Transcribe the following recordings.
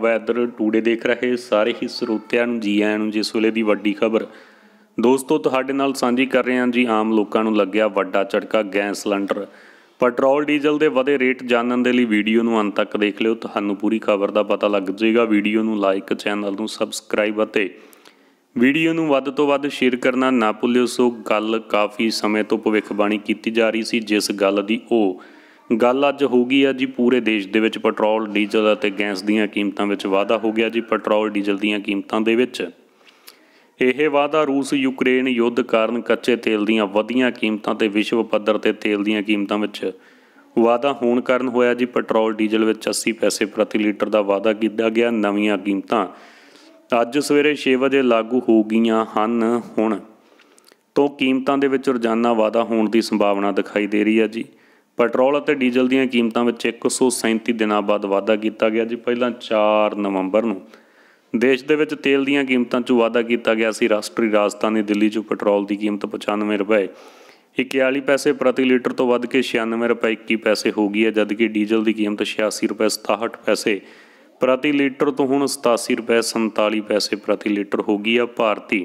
weather today ਦੇਖ ਰਹੇ ਸਾਰੇ ਹੀ ਸਰੋਤਿਆਂ ਨੂੰ ਜੀ ਆਇਆਂ ਨੂੰ ਜਿਸ ਵੇਲੇ ਦੀ ਵੱਡੀ ਖਬਰ ਦੋਸਤੋ ਤੁਹਾਡੇ ਨਾਲ ਸਾਂਝੀ ਕਰ ਰਹੇ ਹਾਂ ਜੀ ਆਮ ਲੋਕਾਂ ਨੂੰ ਲੱਗਿਆ ਵੱਡਾ ਝਟਕਾ ਗੈਸ ਸਿਲੰਡਰ ਪੈਟਰੋਲ ਡੀਜ਼ਲ ਦੇ ਵਧੇ ਰੇਟ ਜਾਣਨ ਦੇ ਲਈ ਵੀਡੀਓ ਨੂੰ ਅੰਤ ਤੱਕ ਦੇਖ ਲਿਓ ਤੁਹਾਨੂੰ ਪੂਰੀ ਖਬਰ ਦਾ ਪਤਾ ਲੱਗ ਜਾਏਗਾ ਵੀਡੀਓ ਨੂੰ ਲਾਈਕ ਚੈਨਲ ਨੂੰ ਸਬਸਕ੍ਰਾਈਬ ਅਤੇ ਵੀਡੀਓ ਨੂੰ ਵੱਧ ਤੋਂ ਵੱਧ ਸ਼ੇਅਰ ਕਰਨਾ ਨਾ ਭੁੱਲਿਓ ਸੋ ਗੱਲ ਕਾਫੀ ਸਮੇਂ ਤੋਂ ਭਵਿੱਖਬਾਣੀ ਕੀਤੀ ਜਾ ਰਹੀ ਸੀ ਜਿਸ ਗੱਲ ਦੀ ਉਹ ਗੱਲ ਅੱਜ ਹੋ ਗਈ ਆ ਜੀ ਪੂਰੇ ਦੇਸ਼ ਦੇ ਵਿੱਚ ਪੈਟਰੋਲ ਡੀਜ਼ਲ ਅਤੇ ਗੈਸ ਦੀਆਂ ਕੀਮਤਾਂ ਵਿੱਚ ਵਾਧਾ ਹੋ ਗਿਆ ਜੀ ਪੈਟਰੋਲ ਡੀਜ਼ਲ ਦੀਆਂ ਕੀਮਤਾਂ ਦੇ ਵਿੱਚ ਇਹ ਵਾਧਾ ਰੂਸ ਯੂਕਰੇਨ ਯੁੱਧ ਕਾਰਨ ਕੱਚੇ ਤੇਲ ਦੀਆਂ ਵਧੀਆਂ ਕੀਮਤਾਂ ਤੇ ਵਿਸ਼ਵ ਪੱਧਰ ਤੇ ਤੇਲ ਦੀਆਂ ਕੀਮਤਾਂ ਵਿੱਚ ਵਾਧਾ ਹੋਣ ਕਾਰਨ ਹੋਇਆ ਜੀ ਪੈਟਰੋਲ ਡੀਜ਼ਲ ਵਿੱਚ 80 ਪੈਸੇ ਪ੍ਰਤੀ ਲੀਟਰ ਦਾ ਵਾਧਾ ਕੀਤਾ ਗਿਆ ਨਵੀਆਂ ਕੀਮਤਾਂ ਅੱਜ ਸਵੇਰੇ 6 ਵਜੇ ਲਾਗੂ ਹੋ ਗਈਆਂ ਹਨ ਹੁਣ ਤੋਂ ਕੀਮਤਾਂ ਦੇ ਵਿੱਚ ਰੋਜ਼ਾਨਾ ਵਾਧਾ ਹੋਣ ਦੀ ਸੰਭਾਵਨਾ ਦਿਖਾਈ ਦੇ ਰਹੀ ਹੈ ਜੀ ਪੈਟਰੋਲ ਅਤੇ ਡੀਜ਼ਲ ਦੀਆਂ ਕੀਮਤਾਂ ਵਿੱਚ 137 ਦਿਨਾਂ ਬਾਅਦ ਵਾਧਾ ਕੀਤਾ ਗਿਆ ਜੀ ਪਹਿਲਾਂ 4 ਨਵੰਬਰ ਨੂੰ ਦੇਸ਼ ਦੇ ਵਿੱਚ ਤੇਲ ਦੀਆਂ ਕੀਮਤਾਂ 'ਚ ਵਾਧਾ ਕੀਤਾ ਗਿਆ ਸੀ ਰਾਸ਼ਟਰੀ ਰਾਜਧਾਨੀ ਦਿੱਲੀ 'ਚ ਪੈਟਰੋਲ ਦੀ ਕੀਮਤ 95 ਰੁਪਏ 41 ਪੈਸੇ ਪ੍ਰਤੀ ਲੀਟਰ ਤੋਂ ਵੱਧ ਕੇ 96 ਰੁਪਏ 21 ਪੈਸੇ ਹੋ ਗਈ ਹੈ ਜਦਕਿ ਡੀਜ਼ਲ ਦੀ ਕੀਮਤ 86 ਰੁਪਏ 67 ਪੈਸੇ ਪ੍ਰਤੀ ਲੀਟਰ ਤੋਂ ਹੁਣ 87 ਰੁਪਏ 47 ਪੈਸੇ ਪ੍ਰਤੀ ਲੀਟਰ ਹੋ ਗਈ ਹੈ ਭਾਰਤੀ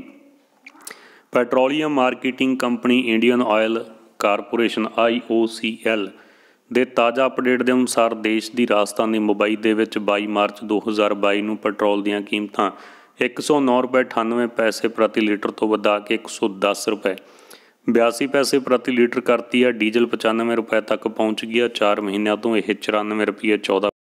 petroleum marketing company Indian Oil Corporation IOCL ਦੇ ਤਾਜ਼ਾ ਅਪਡੇਟ ਦੇ ਅਨੁਸਾਰ ਦੇਸ਼ ਦੀ ਰਾਜਧਾਨੀ ਮੁੰਬਈ ਦੇ ਵਿੱਚ 22 ਮਾਰਚ 2022 ਨੂੰ ਪੈਟਰੋਲ ਦੀਆਂ ਕੀਮਤਾਂ 109 ਰੁਪਏ 98 ਪੈਸੇ ਪ੍ਰਤੀ ਲੀਟਰ ਤੋਂ ਵਧਾ ਕੇ 110 ਰੁਪਏ 82 ਪੈਸੇ ਪ੍ਰਤੀ ਲੀਟਰ ਕਰਤੀ ਹੈ ਡੀਜ਼ਲ 95 ਰੁਪਏ ਤੱਕ ਪਹੁੰਚ ਗਿਆ 4 ਮਹੀਨਿਆਂ ਤੋਂ ਇਹ 94 ਰੁਪਏ 14